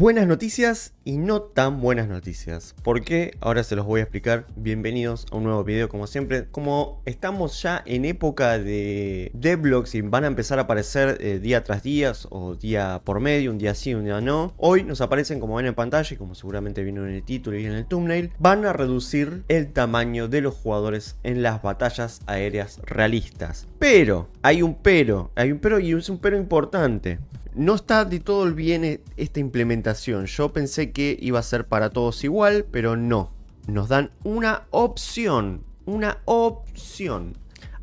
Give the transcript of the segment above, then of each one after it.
Buenas noticias y no tan buenas noticias. ¿Por qué? Ahora se los voy a explicar. Bienvenidos a un nuevo video como siempre. Como estamos ya en época de devlogs y van a empezar a aparecer eh, día tras día o día por medio, un día sí, un día no. Hoy nos aparecen como ven en pantalla y como seguramente vino en el título y en el thumbnail. Van a reducir el tamaño de los jugadores en las batallas aéreas realistas. Pero, hay un pero, hay un pero y es un pero importante. No está de todo bien e, esta implementación. Yo pensé que iba a ser para todos igual, pero no. Nos dan una opción. Una opción.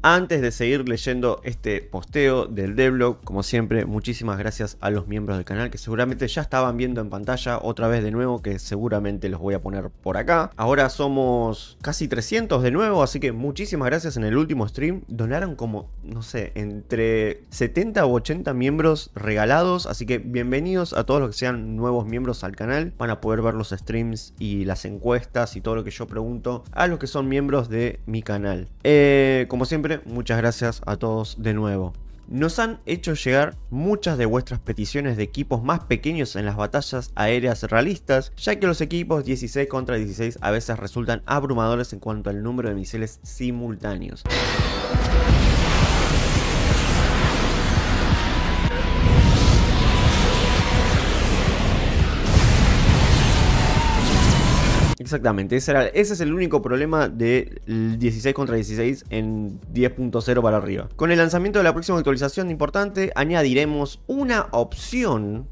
Antes de seguir leyendo este posteo del devlog, como siempre, muchísimas gracias a los miembros del canal que seguramente ya estaban viendo en pantalla otra vez de nuevo, que seguramente los voy a poner por acá. Ahora somos casi 300 de nuevo, así que muchísimas gracias. En el último stream donaron como, no sé, entre 70 u 80 miembros regalados, así que bienvenidos a todos los que sean nuevos miembros al canal. Van a poder ver los streams y las encuestas y todo lo que yo pregunto a los que son miembros de mi canal. Eh, como siempre, muchas gracias a todos de nuevo. Nos han hecho llegar muchas de vuestras peticiones de equipos más pequeños en las batallas aéreas realistas, ya que los equipos 16 contra 16 a veces resultan abrumadores en cuanto al número de misiles simultáneos. Exactamente, ese, es el único problema de 16 contra 16 en 10.0 para arriba. Con el lanzamiento de la próxima actualización importante, añadiremos una opción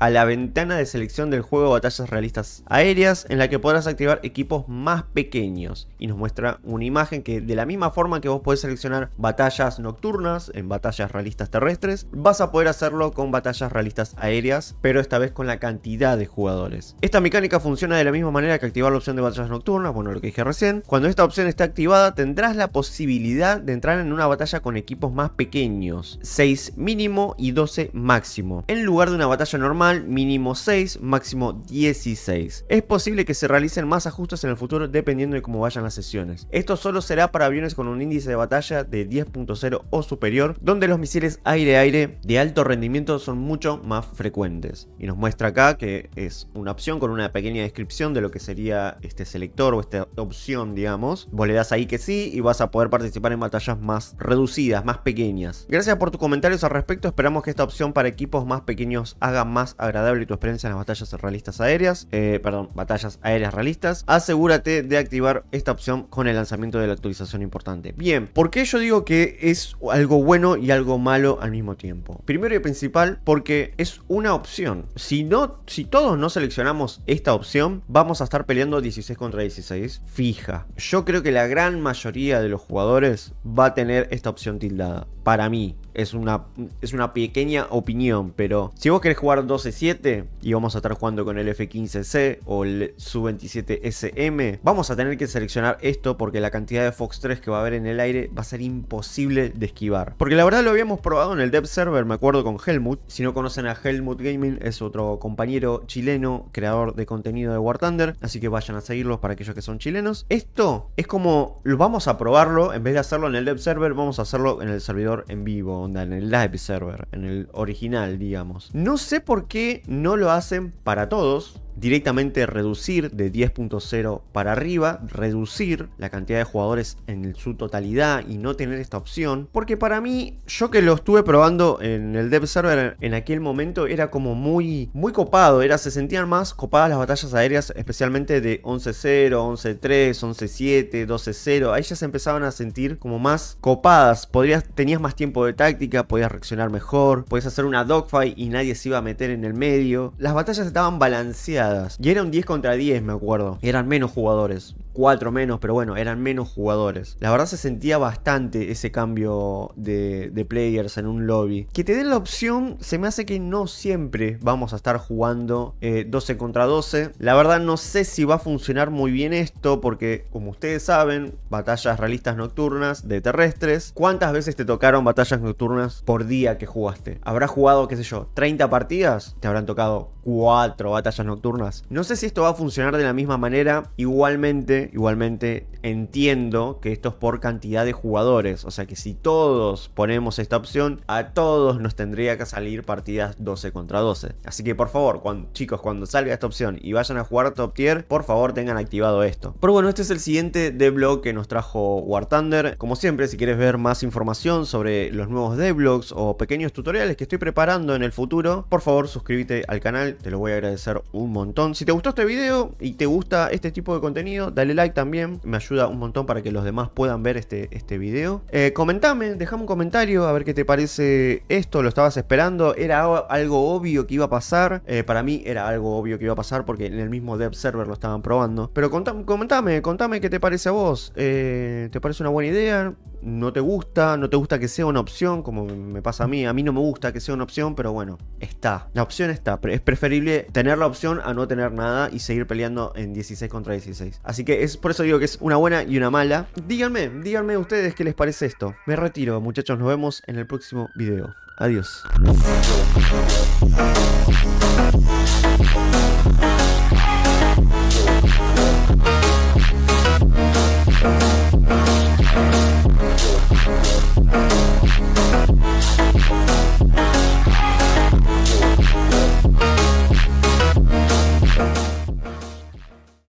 a la ventana de selección del juego Batallas Realistas Aéreas, en la que podrás activar equipos más pequeños. Y nos muestra una imagen que de la misma forma que vos podés seleccionar batallas nocturnas en batallas realistas terrestres, vas a poder hacerlo con batallas realistas aéreas, pero esta vez con la cantidad de jugadores. Esta mecánica funciona de la misma manera que activar la opción de batallas nocturnas, bueno lo que dije recién. Cuando esta opción esté activada tendrás la posibilidad de entrar en una batalla con equipos más pequeños, 6 mínimo y 12 máximo, en lugar de una batalla normal mínimo 6, máximo 16. Es posible que se realicen más ajustes en el futuro dependiendo de cómo vayan las sesiones. Esto solo será para aviones con un índice de batalla de 10.0 o superior, donde los misiles aire-aire de alto rendimiento son mucho más frecuentes. Y nos muestra acá que es una opción con una pequeña descripción de lo que sería este selector o esta opción, digamos. Vos le das ahí que sí y vas a poder participar en batallas más reducidas, más pequeñas. Gracias por tus comentarios al respecto, esperamos que esta opción para equipos más pequeños haga más agradable tu experiencia en las batallas realistas aéreas, eh, perdón, batallas aéreas realistas, asegúrate de activar esta opción con el lanzamiento de la actualización importante. Bien, ¿por qué yo digo que es algo bueno y algo malo al mismo tiempo? Primero y principal, porque es una opción. Si no, si todos no seleccionamos esta opción, vamos a estar peleando 16 contra 16 fija. Yo creo que la gran mayoría de los jugadores va a tener esta opción tildada. Para mí, es una, es una pequeña opinión, pero si vos querés jugar 12-7 y vamos a estar jugando con el F15C o el Su-27SM, vamos a tener que seleccionar esto porque la cantidad de Fox 3 que va a haber en el aire va a ser imposible de esquivar. Porque la verdad lo habíamos probado en el dev server, me acuerdo con Helmut. Si no conocen a Helmut Gaming, es otro compañero chileno, creador de contenido de War Thunder, así que vayan a seguirlos para aquellos que son chilenos. Esto es como, vamos a probarlo, en vez de hacerlo en el dev server, vamos a hacerlo en el servidor en vivo onda, en el live server, en el original, digamos. No sé por qué no lo hacen para todos, directamente reducir de 10.0 para arriba, reducir la cantidad de jugadores en su totalidad y no tener esta opción. Porque para mí, yo que lo estuve probando en el dev server en aquel momento era como muy, muy copado, era, se sentían más copadas las batallas aéreas, especialmente de 11-0, 11-3, 11-7, 12-0. Ahí ya se empezaban a sentir como más copadas, tenías más tiempo de táctica, podías reaccionar mejor, podías hacer una dogfight y nadie se iba a meter en el medio. Las batallas estaban balanceadas y eran un 10 contra 10, me acuerdo. Eran menos jugadores cuatro menos, pero bueno, eran menos jugadores. La verdad se sentía bastante ese cambio de, players en un lobby. Que te den la opción, se me hace que no siempre vamos a estar jugando 12 eh, contra 12. La verdad no sé si va a funcionar muy bien esto, porque como ustedes saben, batallas realistas nocturnas de terrestres, ¿cuántas veces te tocaron batallas nocturnas por día que jugaste? habrá jugado, qué sé yo, 30 partidas? Te habrán tocado 4 batallas nocturnas. No sé si esto va a funcionar de la misma manera. Igualmente Igualmente, entiendo que esto es por cantidad de jugadores. O sea que si todos ponemos esta opción, a todos nos tendría que salir partidas 12 contra 12. Así que por favor, chicos, cuando salga esta opción y vayan a jugar top tier, por favor tengan activado esto. Pero bueno, este es el siguiente devlog que nos trajo War Thunder. Como siempre, si quieres ver más información sobre los nuevos devlogs o pequeños tutoriales que estoy preparando en el futuro, por favor suscríbete al canal, te lo voy a agradecer un montón. Si te gustó este video y te gusta este tipo de contenido, dale like también, me ayuda un montón para que los demás puedan ver este, este video. Eh, comentame, dejame un comentario a ver qué te parece esto, lo estabas esperando, era algo obvio que iba a pasar. Eh, para mí era algo obvio que iba a pasar porque en el mismo dev server lo estaban probando. Pero contame, comentame, contame qué te parece a vos. Eh, ¿Te parece una buena idea? ¿No te gusta? ¿No te gusta que sea una opción? Como me pasa a mí, a mí no me gusta que sea una opción, pero bueno, está. La opción está. Es preferible tener la opción a no tener nada y seguir peleando en 16 contra 16. Así que es, por eso digo que es una buena y una mala. Díganme, díganme ustedes qué les parece esto. Me retiro, muchachos, nos vemos en el próximo video. Adiós.